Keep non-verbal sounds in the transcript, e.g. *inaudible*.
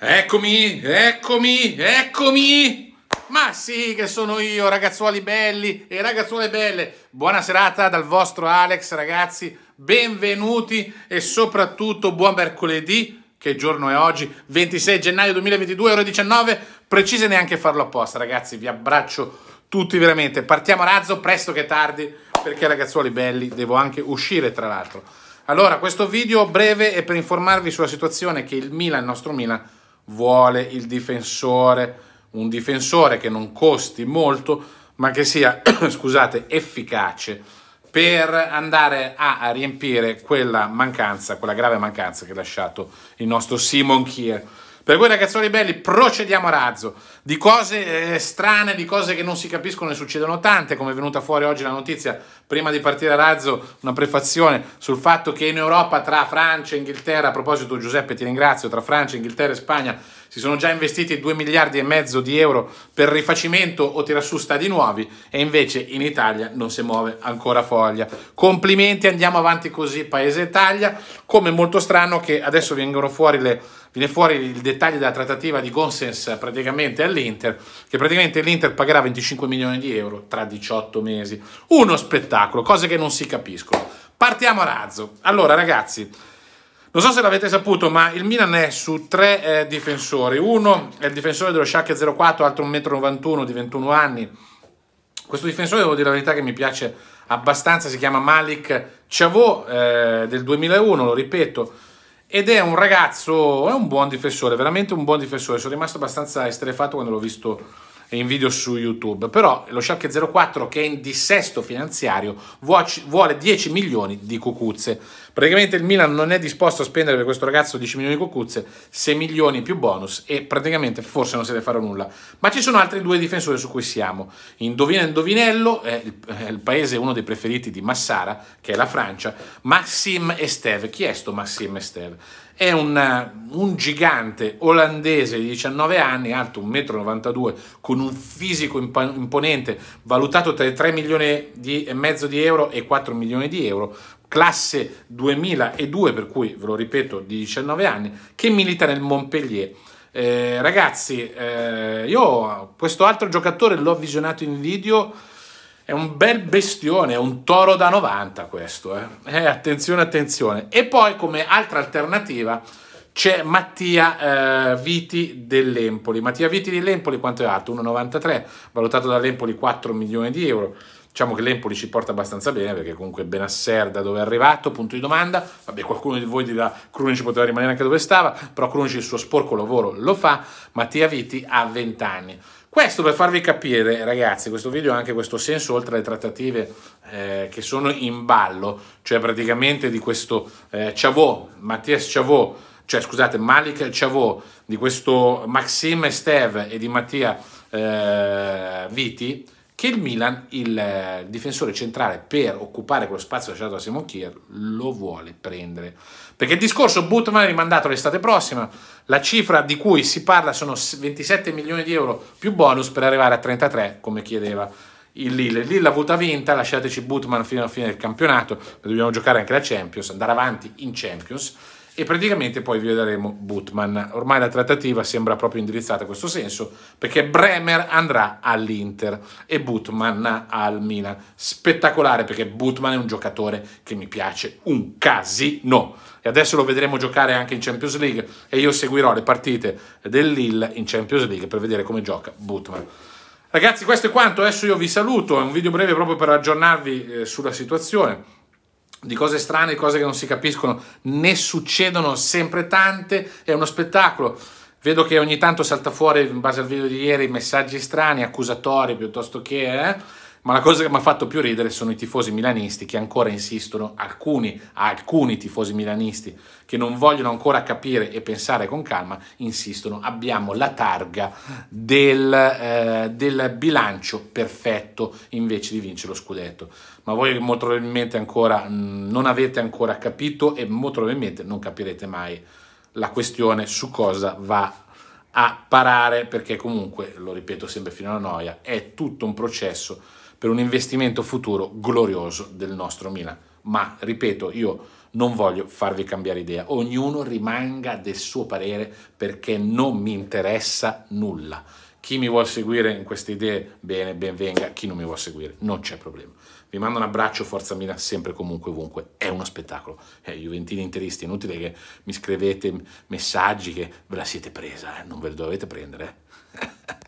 Eccomi, eccomi, eccomi! Ma sì che sono io, ragazzuoli belli e ragazzuole belle! Buona serata dal vostro Alex, ragazzi, benvenuti e soprattutto buon mercoledì, che giorno è oggi? 26 gennaio 2022, ore 19, precise neanche farlo apposta, ragazzi, vi abbraccio tutti veramente. Partiamo a razzo, presto che tardi, perché ragazzuoli belli, devo anche uscire tra l'altro. Allora, questo video breve è per informarvi sulla situazione che il Milan, il nostro Milan, vuole il difensore, un difensore che non costi molto, ma che sia, *clears throat* scusate, efficace per andare a, a riempire quella mancanza, quella grave mancanza che ha lasciato il nostro Simon Kier. Per voi ragazzoni belli, procediamo a razzo. Di cose eh, strane, di cose che non si capiscono e succedono tante, come è venuta fuori oggi la notizia, prima di partire a razzo, una prefazione sul fatto che in Europa tra Francia e Inghilterra, a proposito Giuseppe ti ringrazio, tra Francia, Inghilterra e Spagna si sono già investiti 2 miliardi e mezzo di euro per rifacimento o tirar su stadi nuovi e invece in Italia non si muove ancora foglia. Complimenti, andiamo avanti così, Paese Italia, come molto strano che adesso vengono fuori le viene fuori il dettaglio della trattativa di Gonsens praticamente all'Inter, che praticamente l'Inter pagherà 25 milioni di euro tra 18 mesi. Uno spettacolo, cose che non si capiscono. Partiamo a razzo. Allora ragazzi, non so se l'avete saputo, ma il Milan è su tre eh, difensori. Uno è il difensore dello Schalke 04, alto 1,91 m, di 21 anni. Questo difensore, devo dire la verità, che mi piace abbastanza, si chiama Malik Chavot eh, del 2001, lo ripeto, ed è un ragazzo, è un buon difensore, veramente un buon difensore, sono rimasto abbastanza estrefatto quando l'ho visto in video su YouTube, però lo Schalke 04 che è in dissesto finanziario vuole 10 milioni di cucuzze. Praticamente il Milan non è disposto a spendere per questo ragazzo 10 milioni di cucuzze, 6 milioni più bonus e praticamente forse non se ne farà nulla. Ma ci sono altri due difensori su cui siamo. Indovina Indovinello, è il, è il paese uno dei preferiti di Massara, che è la Francia, Maxime Esteve. Chi è sto Maxime Esteve? è una, eh, un gigante olandese di 19 anni, alto 1,92 m, con un fisico imponente, valutato tra i 3 milioni di, e mezzo di euro e 4 milioni di euro, classe 2002, per cui ve lo ripeto, di 19 anni, che milita nel Montpellier. Eh, ragazzi, eh, io questo altro giocatore l'ho visionato in video è un bel bestione, è un toro da 90 questo, eh. eh attenzione, attenzione. E poi come altra alternativa c'è Mattia eh, Viti dell'Empoli. Mattia Viti dell'Empoli quanto è alto? 1,93, valutato dall'Empoli 4 milioni di euro. Diciamo che l'Empoli ci porta abbastanza bene perché comunque Benasser da dove è arrivato, punto di domanda. Vabbè, qualcuno di voi dirà che ci poteva rimanere anche dove stava, però Crunici il suo sporco lavoro lo fa. Mattia Viti ha 20 anni. Questo per farvi capire, ragazzi, questo video ha anche questo senso, oltre alle trattative eh, che sono in ballo, cioè praticamente di questo eh, Chavot, Mattias Chavot, cioè scusate, Malik Chavot, di questo Maxime Stev e di Mattia eh, Viti, che il Milan il eh, difensore centrale per occupare quello spazio lasciato da Simon Kier lo vuole prendere. Perché il discorso Bootman è rimandato all'estate prossima, la cifra di cui si parla sono 27 milioni di euro più bonus per arrivare a 33 come chiedeva il Lille. Lille l'ha avuta vinta, lasciateci Bootman fino alla fine del campionato, dobbiamo giocare anche la Champions, andare avanti in Champions e praticamente poi vi vedremo Butman. Ormai la trattativa sembra proprio indirizzata in questo senso perché Bremer andrà all'Inter e Butman al Milan. Spettacolare perché Butman è un giocatore che mi piace un casino e adesso lo vedremo giocare anche in Champions League e io seguirò le partite del Lille in Champions League per vedere come gioca Butman. Ragazzi questo è quanto, adesso io vi saluto, è un video breve proprio per aggiornarvi eh, sulla situazione di cose strane, cose che non si capiscono, ne succedono sempre tante, è uno spettacolo. Vedo che ogni tanto salta fuori, in base al video di ieri, messaggi strani, accusatori piuttosto che... Eh? Ma la cosa che mi ha fatto più ridere sono i tifosi milanisti che ancora insistono, alcuni, alcuni tifosi milanisti che non vogliono ancora capire e pensare con calma, insistono, abbiamo la targa del, eh, del bilancio perfetto invece di vincere lo scudetto. Ma voi molto probabilmente ancora mh, mm, non avete ancora capito e molto probabilmente non capirete mai la questione su cosa va a parare perché comunque, lo ripeto sempre fino alla noia, è tutto un processo per un investimento futuro glorioso del nostro Milan. Ma ripeto, io non voglio farvi cambiare idea, ognuno rimanga del suo parere perché non mi interessa nulla. Chi mi vuol seguire in queste idee, bene, ben venga. Chi non mi vuol seguire, non c'è problema. Vi mando un abbraccio, Forza Milan, sempre, comunque, ovunque. È uno spettacolo. Eh, Juventini interisti, inutile che mi scrivete messaggi che ve la siete presa, eh? non ve lo dovete prendere. Eh. *laughs*